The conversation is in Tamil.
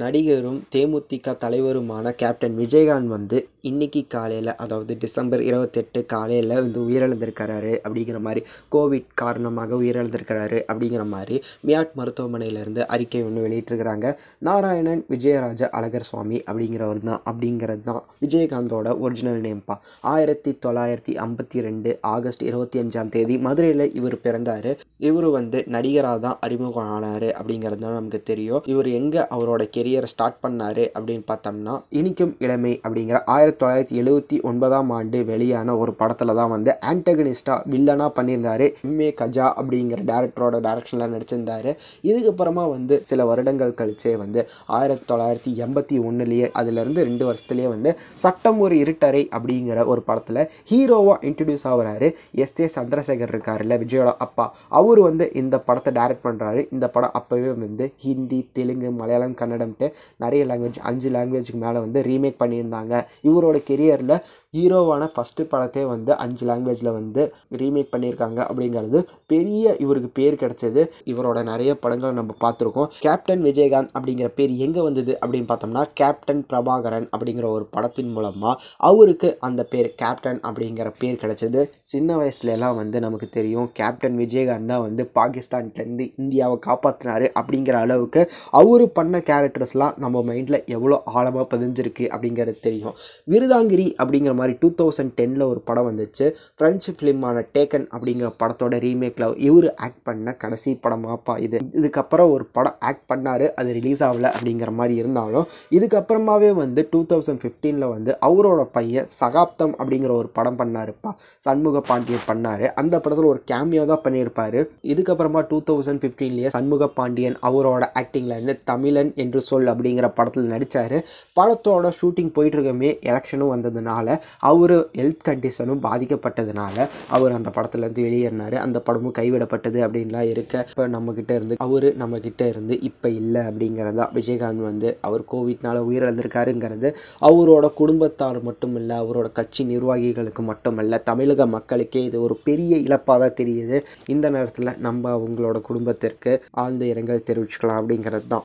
நடிகரும் தேமுதிக தலைவருமான கேப்டன் விஜயகாந்த் வந்து இன்றைக்கி காலையில் அதாவது டிசம்பர் இருபத்தெட்டு காலையில் வந்து உயிரிழந்திருக்கிறாரு அப்படிங்கிற மாதிரி கோவிட் காரணமாக உயிரிழந்திருக்கிறாரு அப்படிங்கிற மாதிரி மியாட் மருத்துவமனையிலேருந்து அறிக்கை ஒன்று வெளியிட்டிருக்கிறாங்க நாராயணன் விஜயராஜ அழகர் சுவாமி அப்படிங்கிறவர் தான் அப்படிங்கிறது தான் விஜயகாந்தோட ஒரிஜினல் நேம்ப்பா ஆயிரத்தி தொள்ளாயிரத்தி ஐம்பத்தி ரெண்டு ஆகஸ்ட் இருபத்தி அஞ்சாம் தேதி மதுரையில் இவர் பிறந்தார் இவர் வந்து நடிகராக தான் அறிமுகம் ஆனார் அப்படிங்கிறது தான் நமக்கு தெரியும் இவர் எங்கே அவரோட கெரியரை ஸ்டார்ட் பண்ணார் அப்படின்னு பார்த்தோம்னா இனிக்கும் இளமை அப்படிங்கிற ஆயிரத்தி ஆயிரத்தி தொள்ளாயிரத்தி எழுபத்தி ஒன்பதாம் ஆண்டு வெளியான ஒரு படத்தில் தான் வந்து ஆன்டகனிஸ்டா வில்லனாக பண்ணியிருந்தார் எம்ஏ கஜா அப்படிங்கிற டேரக்டரோட டேரக்ஷனில் நடிச்சிருந்தார் இதுக்கப்புறமா வந்து சில வருடங்கள் கழிச்சே வந்து ஆயிரத்தி தொள்ளாயிரத்தி எண்பத்தி ஒன்றுலேயே அதுலேருந்து ரெண்டு வருஷத்துலேயே வந்து சட்டம் ஒரு இருட்டரை அப்படிங்கிற ஒரு படத்தில் ஹீரோவாக இன்ட்ரடியூஸ் ஆகிறாரு எஸ் ஏ சந்திரசேகர் இருக்காருல்ல விஜயோட அப்பா அவர் வந்து இந்த படத்தை டைரக்ட் பண்ணுறாரு இந்த படம் அப்போவே வந்து ஹிந்தி தெலுங்கு மலையாளம் கன்னடம்ட்டு நிறைய லாங்குவேஜ் அஞ்சு லாங்குவேஜுக்கு மேலே வந்து ரீமேக் பண்ணியிருந்தாங்க இவர் இவரோட கெரியரில் ஹீரோவான ஃபஸ்ட்டு படத்தை வந்து அஞ்சு லாங்குவேஜில் வந்து ரீமேக் பண்ணியிருக்காங்க அப்படிங்கிறது பெரிய இவருக்கு பேர் கிடச்சது இவரோட நிறைய படங்களை நம்ம பார்த்துருக்கோம் கேப்டன் விஜயகாந்த் அப்படிங்கிற பேர் எங்கே வந்தது அப்படின்னு பார்த்தோம்னா கேப்டன் பிரபாகரன் அப்படிங்கிற ஒரு படத்தின் மூலமாக அவருக்கு அந்த பேர் கேப்டன் அப்படிங்கிற பேர் கிடச்சிது சின்ன வயசுலலாம் வந்து நமக்கு தெரியும் கேப்டன் விஜயகாந்த் தான் வந்து பாகிஸ்தான்லேருந்து இந்தியாவை காப்பாற்றினார் அப்படிங்கிற அளவுக்கு அவர் பண்ண கேரக்டர்ஸ்லாம் நம்ம மைண்டில் எவ்வளோ ஆழமாக பதிஞ்சிருக்கு அப்படிங்கிறது தெரியும் விருதாங்கிரி அப்படிங்கிற மாதிரி டூ தௌசண்ட் டெனில் ஒரு படம் வந்துச்சு ஃப்ரெஞ்சு ஃபிலிமான டேக்கன் அப்படிங்கிற படத்தோட ரீமேக்கில் இவர் ஆக்ட் பண்ண கடைசி படமாப்பா இது இதுக்கப்புறம் ஒரு படம் ஆக்ட் பண்ணார் அது ரிலீஸ் ஆகலை அப்படிங்கிற மாதிரி இருந்தாலும் இதுக்கப்புறமாவே வந்து டூ தௌசண்ட் ஃபிஃப்டீனில் வந்து அவரோட பையன் சகாப்தம் அப்படிங்கிற ஒரு படம் பண்ணாருப்பா சண்முக பாண்டியன் பண்ணார் அந்த படத்தில் ஒரு கேமியோ தான் பண்ணியிருப்பார் இதுக்கப்புறமா டூ தௌசண்ட் ஃபிஃப்டீன்லேயே சண்முக பாண்டியன் அவரோட ஆக்டிங்கில் இருந்து தமிழன் என்று சொல் அப்படிங்கிற படத்தில் நடித்தார் படத்தோட ஷூட்டிங் போயிட்டுருக்கமே எலெக்ஷனும் வந்ததுனால அவர் ஹெல்த் கண்டிஷனும் பாதிக்கப்பட்டதுனால அவர் அந்த படத்துலேருந்து வெளியேறினார் அந்த படமும் கைவிடப்பட்டது அப்படின்லாம் இருக்க இப்போ நம்மக்கிட்ட இருந்து அவர் நம்மக்கிட்ட இருந்து இப்போ இல்லை அப்படிங்கிறதா விஜயகாந்த் வந்து அவர் கோவிட்னால் உயிரிழந்திருக்காருங்கிறது அவரோட குடும்பத்தார் மட்டும் இல்லை அவரோட கட்சி நிர்வாகிகளுக்கு மட்டுமல்ல தமிழக மக்களுக்கே இது ஒரு பெரிய இழப்பாக தான் தெரியுது இந்த நேரத்தில் நம்ம அவங்களோட குடும்பத்திற்கு ஆழ்ந்த இரங்கல் தெரிவிச்சுக்கலாம் அப்படிங்கிறது தான்